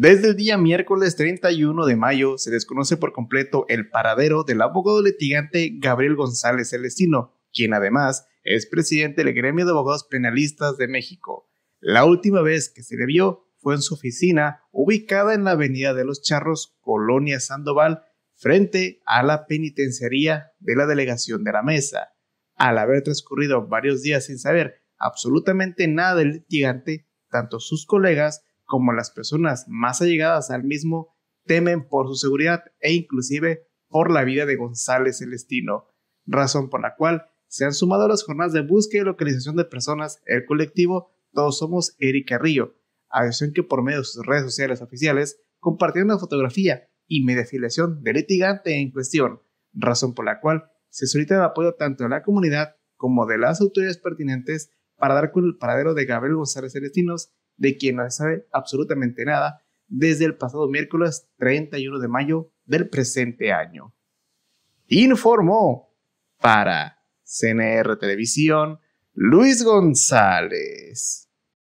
Desde el día miércoles 31 de mayo se desconoce por completo el paradero del abogado litigante Gabriel González Celestino, quien además es presidente del Gremio de Abogados Penalistas de México. La última vez que se le vio fue en su oficina ubicada en la Avenida de los Charros, Colonia Sandoval, frente a la penitenciaría de la delegación de la mesa. Al haber transcurrido varios días sin saber absolutamente nada del litigante, tanto sus colegas como las personas más allegadas al mismo temen por su seguridad e inclusive por la vida de González Celestino, razón por la cual se han sumado a las jornadas de búsqueda y localización de personas el colectivo Todos Somos Eric Río, adición que por medio de sus redes sociales oficiales compartieron una fotografía y media filiación del litigante en cuestión, razón por la cual se solicita el apoyo tanto de la comunidad como de las autoridades pertinentes para dar con el paradero de Gabriel González Celestinos de quien no se sabe absolutamente nada desde el pasado miércoles 31 de mayo del presente año. Informó para CNR Televisión Luis González.